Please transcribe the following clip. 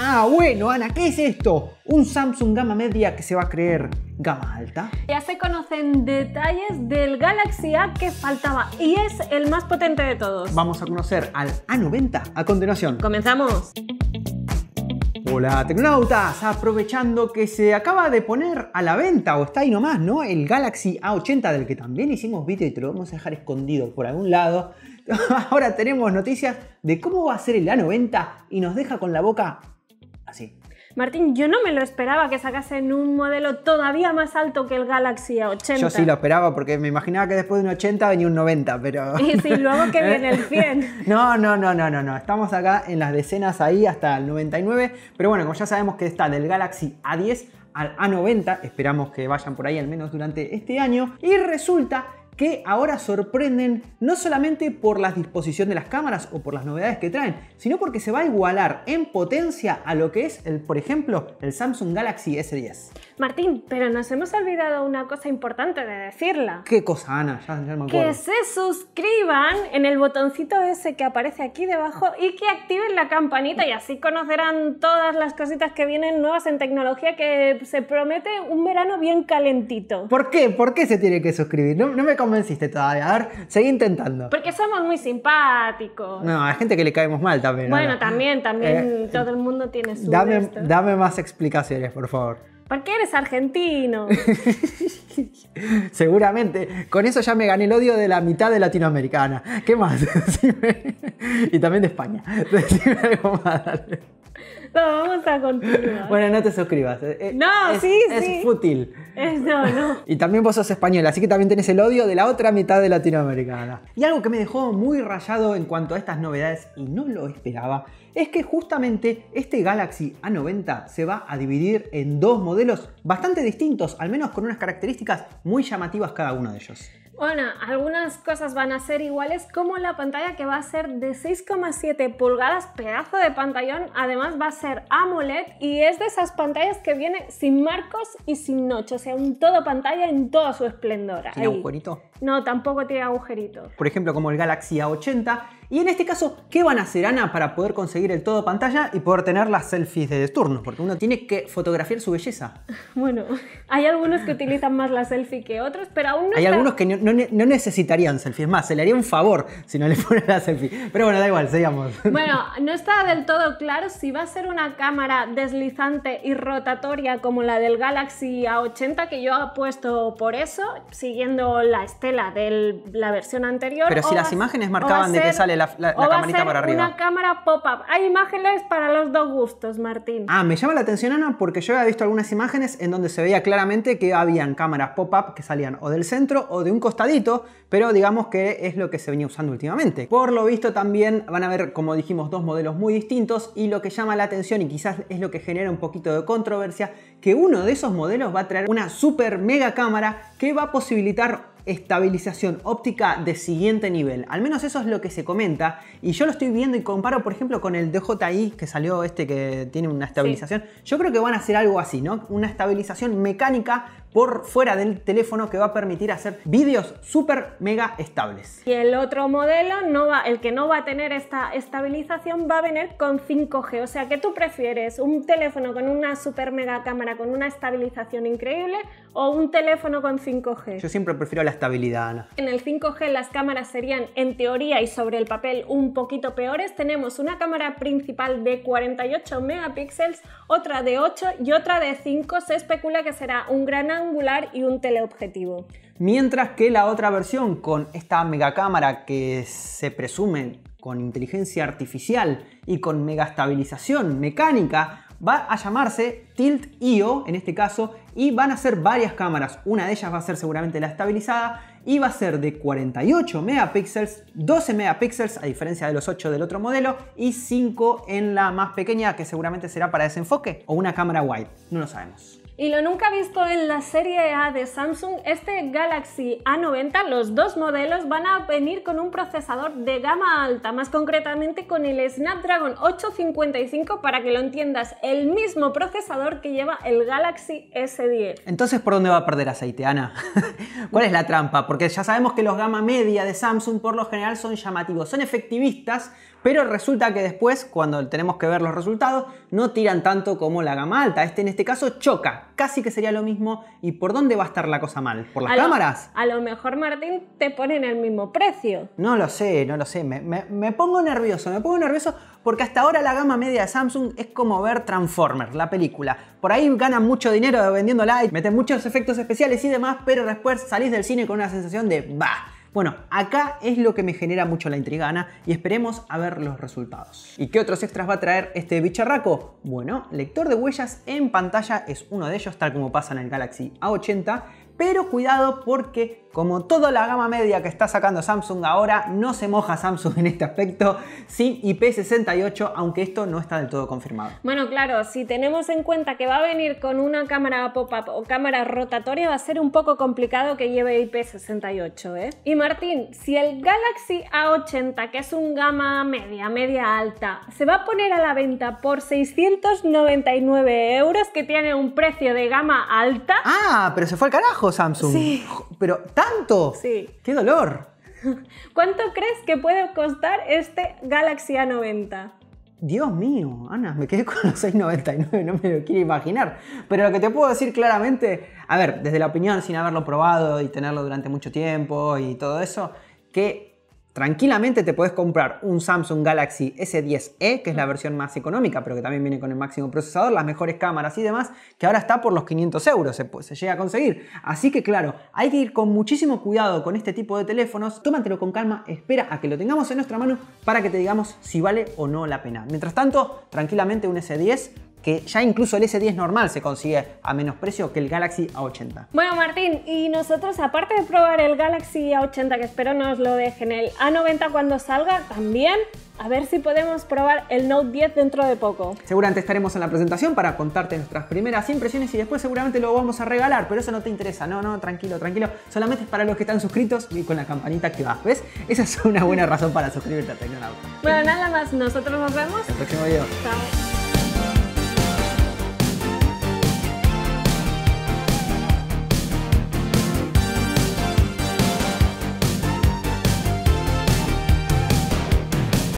Ah, bueno, Ana, ¿qué es esto? Un Samsung gama media que se va a creer gama alta. Ya se conocen detalles del Galaxy A que faltaba y es el más potente de todos. Vamos a conocer al A90 a continuación. Comenzamos. Hola tecnonautas, aprovechando que se acaba de poner a la venta o está ahí nomás, ¿no? El Galaxy A80 del que también hicimos vídeo y te lo vamos a dejar escondido por algún lado. Ahora tenemos noticias de cómo va a ser el A90 y nos deja con la boca así. Martín, yo no me lo esperaba que sacasen un modelo todavía más alto que el Galaxy A80. Yo sí lo esperaba porque me imaginaba que después de un 80 venía un 90, pero... Y si luego que ¿Eh? viene el 100. No, no, no, no, no, no. Estamos acá en las decenas ahí hasta el 99, pero bueno, como ya sabemos que está del Galaxy A10 al A90, esperamos que vayan por ahí al menos durante este año, y resulta que ahora sorprenden no solamente por la disposición de las cámaras o por las novedades que traen, sino porque se va a igualar en potencia a lo que es, el, por ejemplo, el Samsung Galaxy S10. Martín, pero nos hemos olvidado una cosa importante de decirla. ¿Qué cosa, Ana? Ya, ya me acuerdo. Que se suscriban en el botoncito ese que aparece aquí debajo y que activen la campanita y así conocerán todas las cositas que vienen nuevas en tecnología que se promete un verano bien calentito. ¿Por qué? ¿Por qué se tiene que suscribir? No, no me me hiciste todavía. A ver, seguí intentando. Porque somos muy simpáticos. No, hay gente que le caemos mal también. Bueno, también, eh, también eh, todo el mundo tiene su. Dame, dame más explicaciones, por favor. ¿Por qué eres argentino? Seguramente. Con eso ya me gané el odio de la mitad de latinoamericana. ¿Qué más? y también de España. Decime algo más, dale. No, vamos a continuar. Bueno, no te suscribas. Eh, eh, no, es, sí, es fútil. Es, no, no. Y también vos sos español, así que también tenés el odio de la otra mitad de latinoamericana. Y algo que me dejó muy rayado en cuanto a estas novedades, y no lo esperaba, es que justamente este Galaxy A90 se va a dividir en dos modelos bastante distintos, al menos con unas características muy llamativas cada uno de ellos. Bueno, algunas cosas van a ser iguales, como la pantalla que va a ser de 6,7 pulgadas, pedazo de pantallón, además va a ser AMOLED y es de esas pantallas que viene sin marcos y sin noche, o sea, un todo pantalla en toda su esplendor. ¿Tiene agujerito? No, tampoco tiene agujerito. Por ejemplo, como el Galaxy A80, y en este caso, ¿qué van a hacer Ana para poder conseguir el todo pantalla y poder tener las selfies de turno? Porque uno tiene que fotografiar su belleza. Bueno, hay algunos que utilizan más la selfie que otros, pero aún no... Hay algunos que no, necesitarían selfies, más, se le haría un favor si no le ponen la selfie. Pero bueno, da igual, sigamos. Bueno, no está del todo claro si va a ser una cámara deslizante y rotatoria como la del Galaxy A80 que yo apuesto por eso, siguiendo la estela de la versión anterior. Pero si las imágenes marcaban de que sale la, o Una cámara pop-up. Hay imágenes para los dos gustos, Martín. Ah, me llama la atención, Ana, porque yo había visto algunas imágenes en donde se veía claramente que habían cámaras pop-up que salían o del centro o de un costadito, pero digamos que es lo que se venía usando últimamente. Por lo visto, también van a haber, como dijimos, dos modelos muy distintos y lo que llama la atención y quizás es lo que genera un poquito de controversia, que uno de esos modelos va a traer una super mega cámara que va a posibilitar estabilización óptica de siguiente nivel. Al menos eso es lo que se comenta y yo lo estoy viendo y comparo, por ejemplo, con el DJI que salió este que tiene una estabilización. Yo creo que van a hacer algo así, ¿no? Una estabilización mecánica por fuera del teléfono que va a permitir hacer vídeos súper mega estables. Y el otro modelo, no va, el que no va a tener esta estabilización, va a venir con 5G. O sea que tú prefieres un teléfono con una super mega cámara con una estabilización increíble o un teléfono con 5G. Yo siempre prefiero la estabilidad, Ana. En el 5G las cámaras serían en teoría y sobre el papel un poquito peores. Tenemos una cámara principal de 48 megapíxeles, otra de 8 y otra de 5. Se especula que será un gran angular y un teleobjetivo. Mientras que la otra versión con esta megacámara que se presume con inteligencia artificial y con estabilización mecánica va a llamarse Tilt IO en este caso y van a ser varias cámaras. Una de ellas va a ser seguramente la estabilizada y va a ser de 48 megapíxeles, 12 megapíxeles a diferencia de los 8 del otro modelo y 5 en la más pequeña que seguramente será para desenfoque o una cámara wide, no lo sabemos. Y lo nunca visto en la serie A de Samsung, este Galaxy A90, los dos modelos van a venir con un procesador de gama alta, más concretamente con el Snapdragon 855 para que lo entiendas, el mismo procesador que lleva el Galaxy S10. Entonces, ¿por dónde va a perder aceite, Ana? ¿Cuál es la trampa? Porque ya sabemos que los gama media de Samsung por lo general son llamativos, son efectivistas, pero resulta que después, cuando tenemos que ver los resultados, no tiran tanto como la gama alta. Este en este caso choca, casi que sería lo mismo. ¿Y por dónde va a estar la cosa mal? ¿Por las cámaras? a lo mejor, Martín, te ponen el mismo precio. No lo sé, no lo sé. Me, pongo nervioso, me pongo nervioso porque hasta ahora la gama media de Samsung es como ver Transformers, la película. Por ahí ganan mucho dinero vendiendo y meten muchos efectos especiales y demás, pero después salís del cine con una sensación de bah bueno, acá es lo que me genera mucho la intrigana y esperemos a ver los resultados. ¿Y qué otros extras va a traer este bicharraco? Bueno, lector de huellas en pantalla es uno de ellos, tal como pasa en el Galaxy A80, pero cuidado porque como toda la gama media que está sacando Samsung ahora, no se moja Samsung en este aspecto sin IP68, aunque esto no está del todo confirmado. Bueno, claro, si tenemos en cuenta que va a venir con una cámara pop-up o cámara rotatoria, va a ser un poco complicado que lleve IP68, ¿eh? Y Martín, si el Galaxy A80, que es un gama media, media alta, se va a poner a la venta por 699 euros, que tiene un precio de gama alta... Ah, pero se fue al carajo Samsung. Sí. Pero ¿Tanto? Sí. ¡Qué dolor! ¿Cuánto crees que puede costar este Galaxy A90? Dios mío, Ana, me quedé con los 6.99, no me lo quiero imaginar. Pero lo que te puedo decir claramente, a ver, desde la opinión, sin haberlo probado y tenerlo durante mucho tiempo y todo eso, que Tranquilamente te puedes comprar un Samsung Galaxy S10e, que es la mm. versión más económica, pero que también viene con el máximo procesador, las mejores cámaras y demás, que ahora está por los 500 euros, se, se llega a conseguir. Así que claro, hay que ir con muchísimo cuidado con este tipo de teléfonos, tómatelo con calma, espera a que lo tengamos en nuestra mano para que te digamos si vale o no la pena. Mientras tanto, tranquilamente un S10 que ya incluso el S10 normal se consigue a menos precio que el Galaxy A80. Bueno Martín, y nosotros aparte de probar el Galaxy A80, que espero nos lo dejen, el A90 cuando salga también, a ver si podemos probar el Note 10 dentro de poco. Seguramente estaremos en la presentación para contarte nuestras primeras impresiones y después seguramente lo vamos a regalar, pero eso no te interesa, no, no, tranquilo, tranquilo, solamente es para los que están suscritos y con la campanita activada, ¿ves? Esa es una buena razón para suscribirte a Tecnonauta. Bueno, nada más, nosotros nos vemos. En el próximo video.